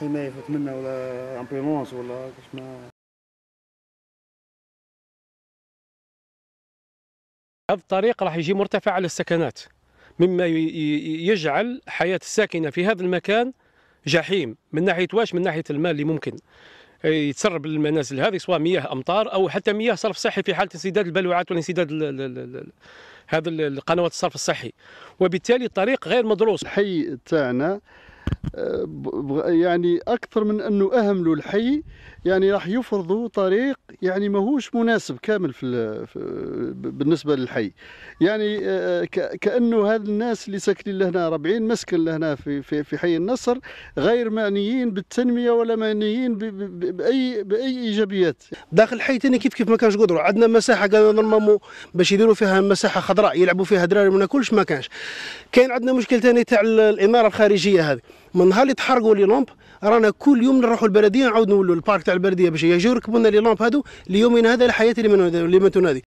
حمايه منا ولا امبيلونس ولا كاش ما هذا الطريق راح يجي مرتفع على السكنات مما يجعل حياه الساكنه في هذا المكان جحيم من ناحيه واش من ناحيه المال اللي ممكن يتسرب للمنازل هذه سواء مياه امطار او حتى مياه صرف صحي في حاله انسداد البلوعات والانسداد هذا القنوات الصرف الصحي وبالتالي الطريق غير مدروس الحي تاعنا يعني اكثر من انه اهملوا الحي يعني راح يفرضوا طريق يعني ماهوش مناسب كامل في, بالنسبه للحي يعني آه، آه، كانه هاد الناس اللي ساكنين لهنا 40 مسكن لهنا في في في حي النصر غير معنيين بالتنميه ولا معنيين باي باي ايجابيات داخل الحي ثاني كيف كيف ما كانش قدروا عندنا مساحه قالوا نرمموا باش يديروا فيها مساحه خضراء يلعبوا فيها دراري ما كلش ما كانش كاين عندنا مشكل ثاني تاع الاماره الخارجيه هذه من نهار اللي تحرقوا لي لومب رانا كل يوم نروحوا البلديه نعاود نولوا البارك تاع البلديه باش يجيو يركبوا لنا لي لومب هادو ليومنا هذا الحياه اللي من اللي ما تنادي